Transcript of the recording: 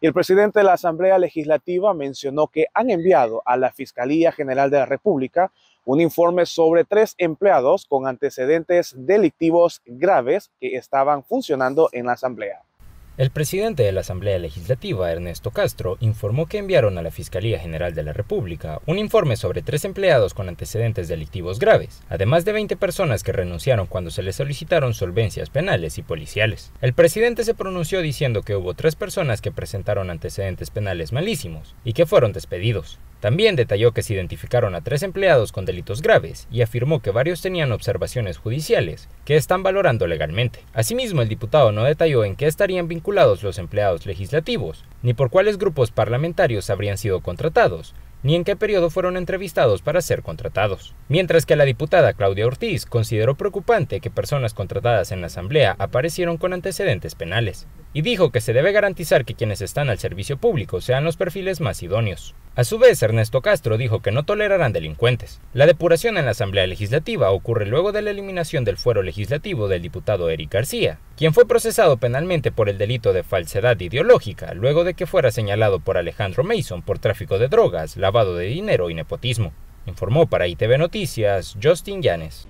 el presidente de la Asamblea Legislativa mencionó que han enviado a la Fiscalía General de la República un informe sobre tres empleados con antecedentes delictivos graves que estaban funcionando en la Asamblea. El presidente de la Asamblea Legislativa, Ernesto Castro, informó que enviaron a la Fiscalía General de la República un informe sobre tres empleados con antecedentes delictivos graves, además de 20 personas que renunciaron cuando se les solicitaron solvencias penales y policiales. El presidente se pronunció diciendo que hubo tres personas que presentaron antecedentes penales malísimos y que fueron despedidos. También detalló que se identificaron a tres empleados con delitos graves y afirmó que varios tenían observaciones judiciales que están valorando legalmente. Asimismo, el diputado no detalló en qué estarían vinculados los empleados legislativos, ni por cuáles grupos parlamentarios habrían sido contratados, ni en qué periodo fueron entrevistados para ser contratados. Mientras que la diputada Claudia Ortiz consideró preocupante que personas contratadas en la Asamblea aparecieron con antecedentes penales, y dijo que se debe garantizar que quienes están al servicio público sean los perfiles más idóneos. A su vez, Ernesto Castro dijo que no tolerarán delincuentes. La depuración en la Asamblea Legislativa ocurre luego de la eliminación del fuero legislativo del diputado Eric García, quien fue procesado penalmente por el delito de falsedad ideológica, luego de que fuera señalado por Alejandro Mason por tráfico de drogas, lavado de dinero y nepotismo. Informó para ITV Noticias Justin Llanes.